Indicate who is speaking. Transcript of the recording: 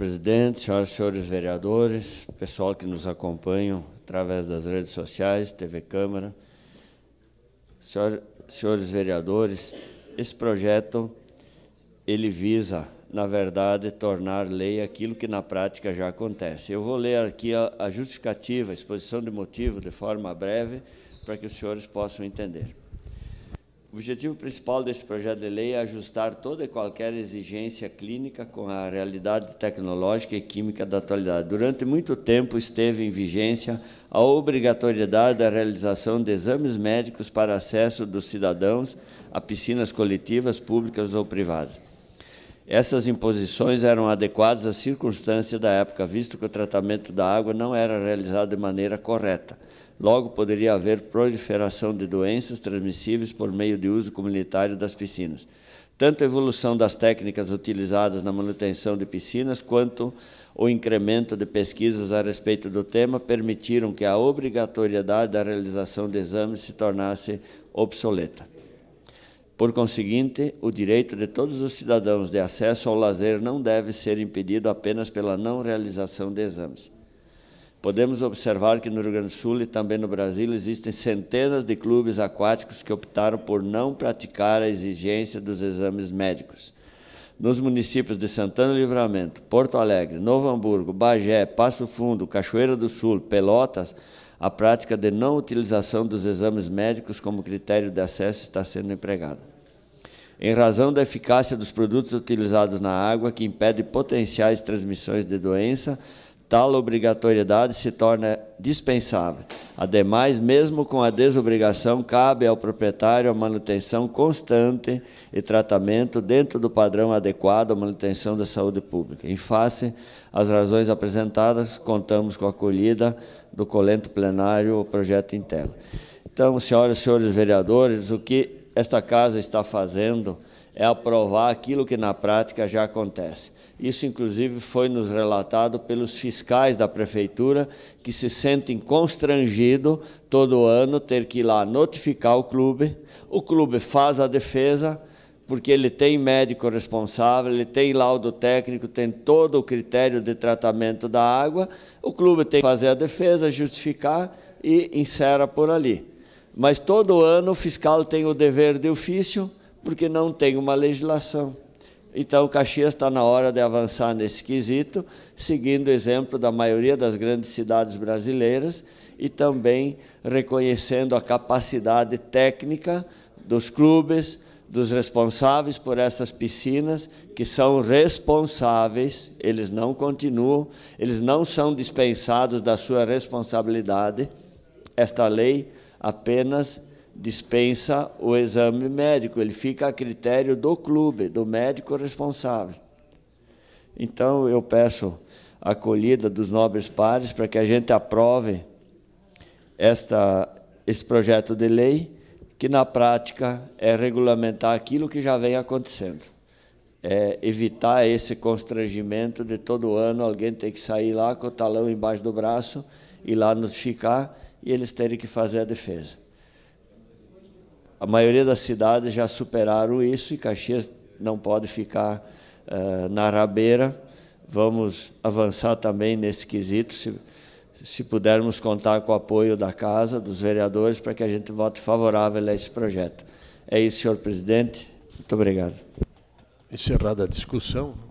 Speaker 1: Presidente, senhoras e senhores vereadores, pessoal que nos acompanha através das redes sociais, TV Câmara, senhor, senhores vereadores, esse projeto ele visa, na verdade, tornar lei aquilo que na prática já acontece. Eu vou ler aqui a, a justificativa, a exposição de motivo, de forma breve, para que os senhores possam entender. O objetivo principal desse projeto de lei é ajustar toda e qualquer exigência clínica com a realidade tecnológica e química da atualidade. Durante muito tempo esteve em vigência a obrigatoriedade da realização de exames médicos para acesso dos cidadãos a piscinas coletivas, públicas ou privadas. Essas imposições eram adequadas à circunstância da época, visto que o tratamento da água não era realizado de maneira correta Logo, poderia haver proliferação de doenças transmissíveis por meio de uso comunitário das piscinas. Tanto a evolução das técnicas utilizadas na manutenção de piscinas, quanto o incremento de pesquisas a respeito do tema permitiram que a obrigatoriedade da realização de exames se tornasse obsoleta. Por conseguinte, o direito de todos os cidadãos de acesso ao lazer não deve ser impedido apenas pela não realização de exames. Podemos observar que no Rio Grande do Sul e também no Brasil existem centenas de clubes aquáticos que optaram por não praticar a exigência dos exames médicos. Nos municípios de Santana do Livramento, Porto Alegre, Novo Hamburgo, Bagé, Passo Fundo, Cachoeira do Sul, Pelotas, a prática de não utilização dos exames médicos como critério de acesso está sendo empregada. Em razão da eficácia dos produtos utilizados na água, que impede potenciais transmissões de doença, tal obrigatoriedade se torna dispensável. Ademais, mesmo com a desobrigação, cabe ao proprietário a manutenção constante e tratamento dentro do padrão adequado à manutenção da saúde pública. Em face às razões apresentadas, contamos com a acolhida do colento plenário o projeto interno. Então, senhoras e senhores vereadores, o que esta casa está fazendo é aprovar aquilo que na prática já acontece. Isso, inclusive, foi nos relatado pelos fiscais da prefeitura que se sentem constrangidos todo ano ter que ir lá notificar o clube. O clube faz a defesa, porque ele tem médico responsável, ele tem laudo técnico, tem todo o critério de tratamento da água. O clube tem que fazer a defesa, justificar e encerra por ali. Mas todo ano o fiscal tem o dever de ofício porque não tem uma legislação. Então, Caxias está na hora de avançar nesse quesito, seguindo o exemplo da maioria das grandes cidades brasileiras e também reconhecendo a capacidade técnica dos clubes, dos responsáveis por essas piscinas, que são responsáveis, eles não continuam, eles não são dispensados da sua responsabilidade. Esta lei apenas dispensa o exame médico, ele fica a critério do clube, do médico responsável. Então eu peço a acolhida dos nobres pares para que a gente aprove esta, esse projeto de lei, que na prática é regulamentar aquilo que já vem acontecendo. É evitar esse constrangimento de todo ano alguém ter que sair lá com o talão embaixo do braço, e lá notificar e eles terem que fazer a defesa a maioria das cidades já superaram isso e Caxias não pode ficar uh, na rabeira. Vamos avançar também nesse quesito, se, se pudermos contar com o apoio da Casa, dos vereadores, para que a gente vote favorável a esse projeto. É isso, senhor presidente. Muito obrigado. Encerrada a discussão.